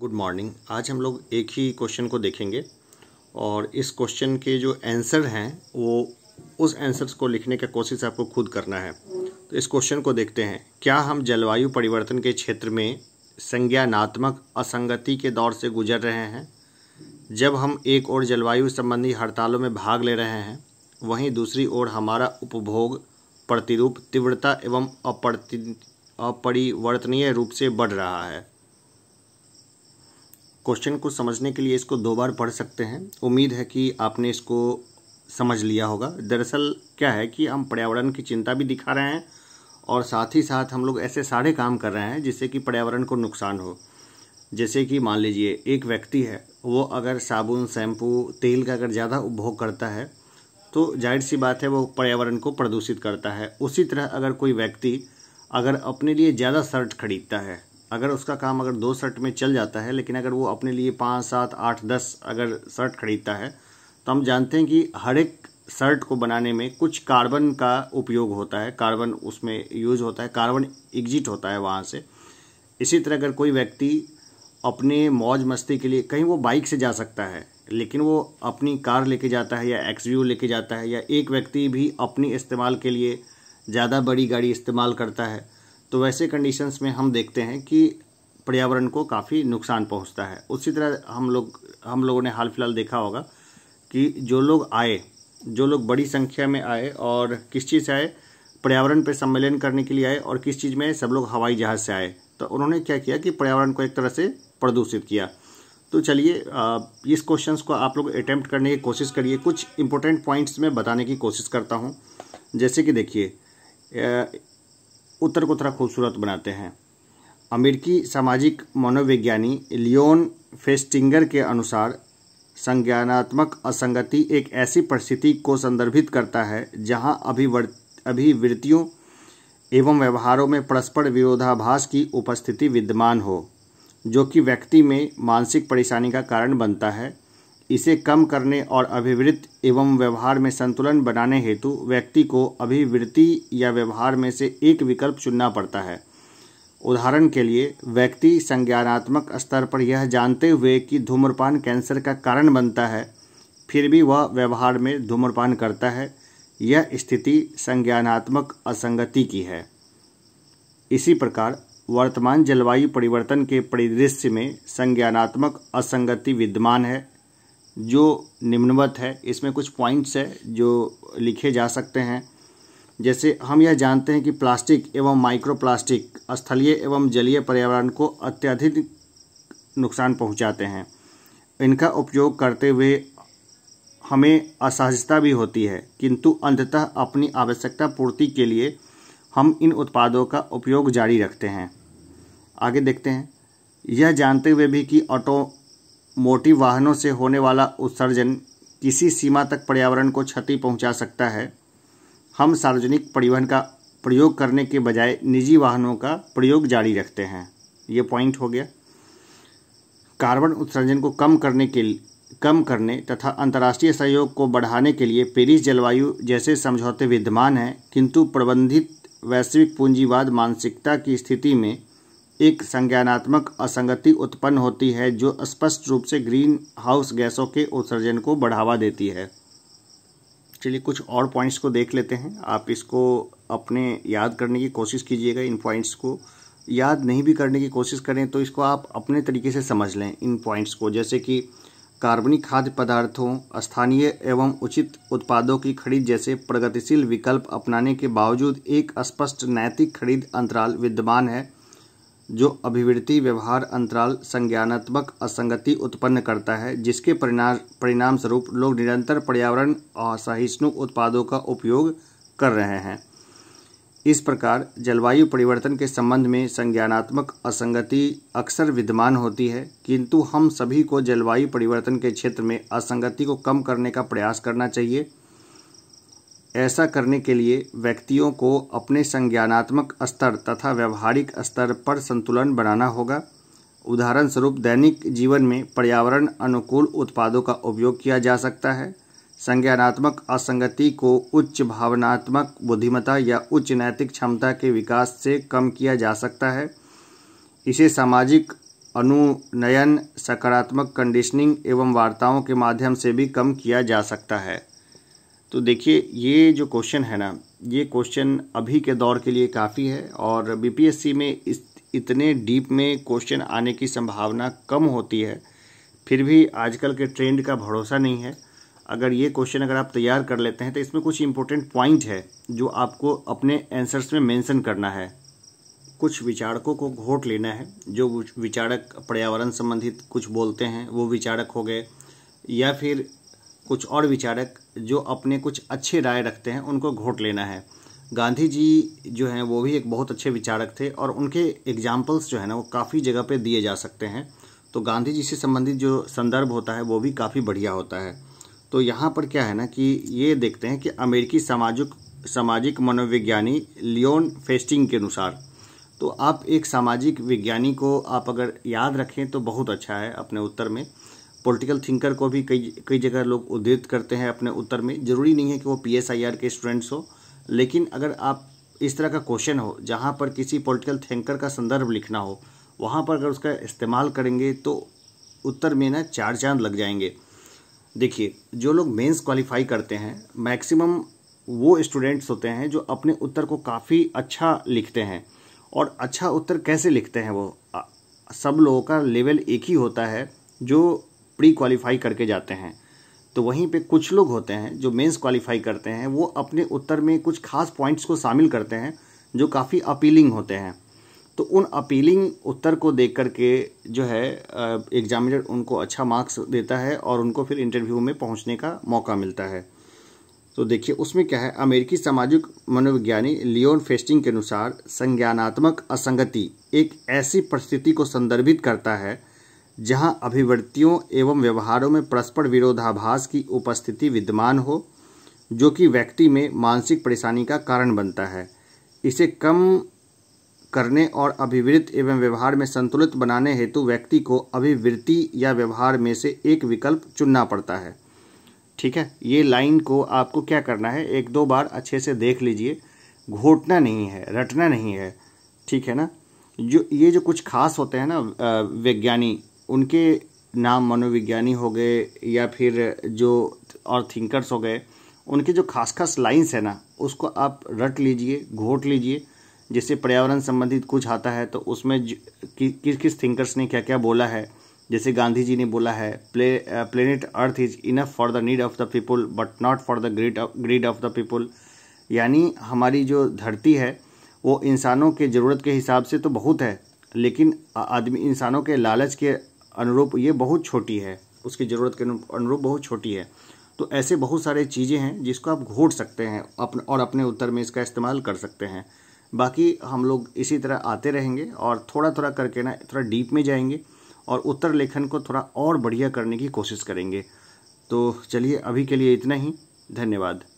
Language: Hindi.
गुड मॉर्निंग आज हम लोग एक ही क्वेश्चन को देखेंगे और इस क्वेश्चन के जो आंसर हैं वो उस आंसर्स को लिखने का कोशिश आपको खुद करना है तो इस क्वेश्चन को देखते हैं क्या हम जलवायु परिवर्तन के क्षेत्र में संज्ञानात्मक असंगति के दौर से गुजर रहे हैं जब हम एक और जलवायु संबंधी हड़तालों में भाग ले रहे हैं वहीं दूसरी ओर हमारा उपभोग प्रतिरूप तीव्रता एवं अपरिवर्तनीय रूप से बढ़ रहा है क्वेश्चन को समझने के लिए इसको दो बार पढ़ सकते हैं उम्मीद है कि आपने इसको समझ लिया होगा दरअसल क्या है कि हम पर्यावरण की चिंता भी दिखा रहे हैं और साथ ही साथ हम लोग ऐसे सारे काम कर रहे हैं जिससे कि पर्यावरण को नुकसान हो जैसे कि मान लीजिए एक व्यक्ति है वो अगर साबुन शैम्पू तेल का अगर ज़्यादा उपभोग करता है तो जाहिर सी बात है वो पर्यावरण को प्रदूषित करता है उसी तरह अगर कोई व्यक्ति अगर अपने लिए ज़्यादा शर्ट खरीदता है अगर उसका काम अगर दो शर्ट में चल जाता है लेकिन अगर वो अपने लिए पाँच सात आठ दस अगर शर्ट खरीदता है तो हम जानते हैं कि हर एक शर्ट को बनाने में कुछ कार्बन का उपयोग होता है कार्बन उसमें यूज होता है कार्बन एग्जिट होता है वहाँ से इसी तरह अगर कोई व्यक्ति अपने मौज मस्ती के लिए कहीं वो बाइक से जा सकता है लेकिन वो अपनी कार लेके जाता है या एक्स व्यू लेके जाता है या एक व्यक्ति भी अपने इस्तेमाल के लिए ज़्यादा बड़ी गाड़ी इस्तेमाल करता है तो वैसे कंडीशंस में हम देखते हैं कि पर्यावरण को काफ़ी नुकसान पहुंचता है उसी तरह हम लोग हम लोगों ने हाल फिलहाल देखा होगा कि जो लोग आए जो लोग बड़ी संख्या में आए और किस चीज़ से आए पर्यावरण पर सम्मेलन करने के लिए आए और किस चीज़ में सब लोग हवाई जहाज़ से आए तो उन्होंने क्या किया कि पर्यावरण को एक तरह से प्रदूषित किया तो चलिए इस क्वेश्चन को आप लोग अटैम्प्ट करने की कोशिश करिए कुछ इंपॉर्टेंट पॉइंट्स में बताने की कोशिश करता हूँ जैसे कि देखिए उत्तर को थोड़ा खूबसूरत बनाते हैं अमेरिकी सामाजिक मनोवैज्ञानी लियोन फेस्टिंगर के अनुसार संज्ञानात्मक असंगति एक ऐसी परिस्थिति को संदर्भित करता है जहां अभिवर्त अभिवृत्तियों एवं व्यवहारों में परस्पर विरोधाभास की उपस्थिति विद्यमान हो जो कि व्यक्ति में मानसिक परेशानी का कारण बनता है इसे कम करने और अभिवृत्त एवं व्यवहार में संतुलन बनाने हेतु व्यक्ति को अभिवृत्ति या व्यवहार में से एक विकल्प चुनना पड़ता है उदाहरण के लिए व्यक्ति संज्ञानात्मक स्तर पर यह जानते हुए कि धूम्रपान कैंसर का कारण बनता है फिर भी वह व्यवहार में धूम्रपान करता है यह स्थिति संज्ञानात्मक असंगति की है इसी प्रकार वर्तमान जलवायु परिवर्तन के परिदृश्य में संज्ञानात्मक असंगति विद्यमान है जो निम्नवत है इसमें कुछ पॉइंट्स है जो लिखे जा सकते हैं जैसे हम यह जानते हैं कि प्लास्टिक एवं माइक्रोप्लास्टिक स्थलीय एवं जलीय पर्यावरण को अत्यधिक नुकसान पहुंचाते हैं इनका उपयोग करते हुए हमें असहजता भी होती है किंतु अंततः अपनी आवश्यकता पूर्ति के लिए हम इन उत्पादों का उपयोग जारी रखते हैं आगे देखते हैं यह जानते हुए भी कि ऑटो मोटी वाहनों से होने वाला उत्सर्जन किसी सीमा तक पर्यावरण को क्षति पहुंचा सकता है हम सार्वजनिक परिवहन का प्रयोग करने के बजाय निजी वाहनों का प्रयोग जारी रखते हैं ये पॉइंट हो गया कार्बन उत्सर्जन को कम करने के कम करने तथा अंतर्राष्ट्रीय सहयोग को बढ़ाने के लिए पेरिस जलवायु जैसे समझौते विद्यमान हैं किंतु प्रबंधित वैश्विक पूंजीवाद मानसिकता की स्थिति में एक संज्ञानात्मक असंगति उत्पन्न होती है जो स्पष्ट रूप से ग्रीन हाउस गैसों के उत्सर्जन को बढ़ावा देती है चलिए कुछ और पॉइंट्स को देख लेते हैं आप इसको अपने याद करने की कोशिश कीजिएगा इन पॉइंट्स को याद नहीं भी करने की कोशिश करें तो इसको आप अपने तरीके से समझ लें इन पॉइंट्स को जैसे कि कार्बनिक खाद्य पदार्थों स्थानीय एवं उचित उत्पादों की खरीद जैसे प्रगतिशील विकल्प अपनाने के बावजूद एक स्पष्ट नैतिक खरीद अंतराल विद्यमान है जो अभिवृत्ति व्यवहार अंतराल संज्ञानात्मक असंगति उत्पन्न करता है जिसके परिणाम परिणाम स्वरूप लोग निरंतर पर्यावरण असहिष्णु उत्पादों का उपयोग कर रहे हैं इस प्रकार जलवायु परिवर्तन के संबंध में संज्ञानात्मक असंगति अक्सर विद्यमान होती है किंतु हम सभी को जलवायु परिवर्तन के क्षेत्र में असंगति को कम करने का प्रयास करना चाहिए ऐसा करने के लिए व्यक्तियों को अपने संज्ञानात्मक स्तर तथा व्यवहारिक स्तर पर संतुलन बनाना होगा उदाहरण स्वरूप दैनिक जीवन में पर्यावरण अनुकूल उत्पादों का उपयोग किया जा सकता है संज्ञानात्मक असंगति को उच्च भावनात्मक बुद्धिमत्ता या उच्च नैतिक क्षमता के विकास से कम किया जा सकता है इसे सामाजिक अनुनयन सकारात्मक कंडीशनिंग एवं वार्ताओं के माध्यम से भी कम किया जा सकता है तो देखिए ये जो क्वेश्चन है ना ये क्वेश्चन अभी के दौर के लिए काफ़ी है और बीपीएससी में इस इतने डीप में क्वेश्चन आने की संभावना कम होती है फिर भी आजकल के ट्रेंड का भरोसा नहीं है अगर ये क्वेश्चन अगर आप तैयार कर लेते हैं तो इसमें कुछ इंपॉर्टेंट पॉइंट है जो आपको अपने आंसर्स में मेंशन करना है कुछ विचारकों को घोट लेना है जो विचारक पर्यावरण संबंधित कुछ बोलते हैं वो विचारक हो गए या फिर कुछ और विचारक जो अपने कुछ अच्छे राय रखते हैं उनको घोट लेना है गांधी जी जो हैं वो भी एक बहुत अच्छे विचारक थे और उनके एग्जाम्पल्स जो है ना वो काफ़ी जगह पे दिए जा सकते हैं तो गांधी जी से संबंधित जो संदर्भ होता है वो भी काफ़ी बढ़िया होता है तो यहाँ पर क्या है ना कि ये देखते हैं कि अमेरिकी सामाजिक सामाजिक मनोविज्ञानी लियोन फेस्टिंग के अनुसार तो आप एक सामाजिक विज्ञानी को आप अगर याद रखें तो बहुत अच्छा है अपने उत्तर में पॉलिटिकल थिंकर को भी कई कई जगह लोग उद्धृत करते हैं अपने उत्तर में ज़रूरी नहीं है कि वो पी के स्टूडेंट्स हो लेकिन अगर आप इस तरह का क्वेश्चन हो जहाँ पर किसी पॉलिटिकल थिंकर का संदर्भ लिखना हो वहाँ पर अगर उसका इस्तेमाल करेंगे तो उत्तर में ना चार चांद लग जाएंगे देखिए जो लोग मेन्स क्वालिफाई करते हैं मैक्सिमम वो स्टूडेंट्स होते हैं जो अपने उत्तर को काफ़ी अच्छा लिखते हैं और अच्छा उत्तर कैसे लिखते हैं वो सब लोगों का लेवल एक ही होता है जो प्री क्वालिफाई करके जाते हैं तो वहीं पे कुछ लोग होते हैं जो मेंस क्वालिफाई करते हैं वो अपने उत्तर में कुछ खास पॉइंट्स को शामिल करते हैं जो काफ़ी अपीलिंग होते हैं तो उन अपीलिंग उत्तर को देख कर के जो है एग्जामिनर उनको अच्छा मार्क्स देता है और उनको फिर इंटरव्यू में पहुंचने का मौका मिलता है तो देखिए उसमें क्या है अमेरिकी सामाजिक मनोविज्ञानी लियोन फेस्टिंग के अनुसार संज्ञानात्मक असंगति एक ऐसी परिस्थिति को संदर्भित करता है जहां अभिवृत्तियों एवं व्यवहारों में परस्पर विरोधाभास की उपस्थिति विद्यमान हो जो कि व्यक्ति में मानसिक परेशानी का कारण बनता है इसे कम करने और अभिवृत्त एवं व्यवहार में संतुलित बनाने हेतु व्यक्ति को अभिवृत्ति या व्यवहार में से एक विकल्प चुनना पड़ता है ठीक है ये लाइन को आपको क्या करना है एक दो बार अच्छे से देख लीजिए घोटना नहीं है रटना नहीं है ठीक है ना जो ये जो कुछ खास होते हैं ना वैज्ञानिक उनके नाम मनोविज्ञानी हो गए या फिर जो और थिंकर्स हो गए उनके जो खास खास लाइन्स है ना उसको आप रट लीजिए घोट लीजिए जैसे पर्यावरण संबंधित कुछ आता है तो उसमें किस किस थिंकर्स ने क्या क्या बोला है जैसे गांधी जी ने बोला है play planet earth is enough for the need of the people but not for the greed greed of the people यानी हमारी जो धरती है वो इंसानों के ज़रूरत के हिसाब से तो बहुत है लेकिन आदमी इंसानों के लालच के अनुरूप ये बहुत छोटी है उसकी ज़रूरत के अनुरूप बहुत छोटी है तो ऐसे बहुत सारे चीज़ें हैं जिसको आप घोट सकते हैं अपने और अपने उत्तर में इसका इस्तेमाल कर सकते हैं बाकी हम लोग इसी तरह आते रहेंगे और थोड़ा थोड़ा करके ना थोड़ा डीप में जाएंगे और उत्तर लेखन को थोड़ा और बढ़िया करने की कोशिश करेंगे तो चलिए अभी के लिए इतना ही धन्यवाद